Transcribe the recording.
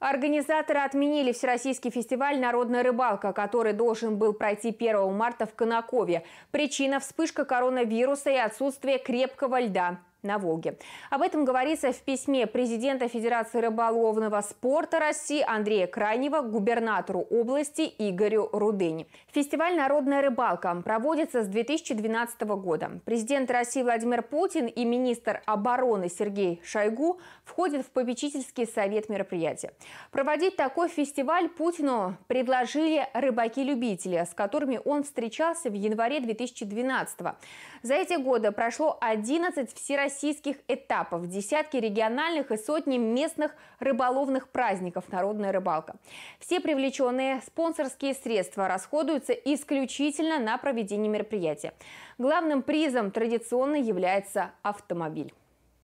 Организаторы отменили Всероссийский фестиваль «Народная рыбалка», который должен был пройти 1 марта в Конакове. Причина – вспышка коронавируса и отсутствие крепкого льда на Волге. Об этом говорится в письме президента Федерации рыболовного спорта России Андрея Крайнего губернатору области Игорю Рудыни. Фестиваль «Народная рыбалка» проводится с 2012 года. Президент России Владимир Путин и министр обороны Сергей Шойгу входят в попечительский совет мероприятия. Проводить такой фестиваль Путину предложили рыбаки-любители, с которыми он встречался в январе 2012 -го. За эти годы прошло 11 всероссийских всероссийских этапов, десятки региональных и сотни местных рыболовных праздников «Народная рыбалка». Все привлеченные спонсорские средства расходуются исключительно на проведение мероприятия. Главным призом традиционно является автомобиль.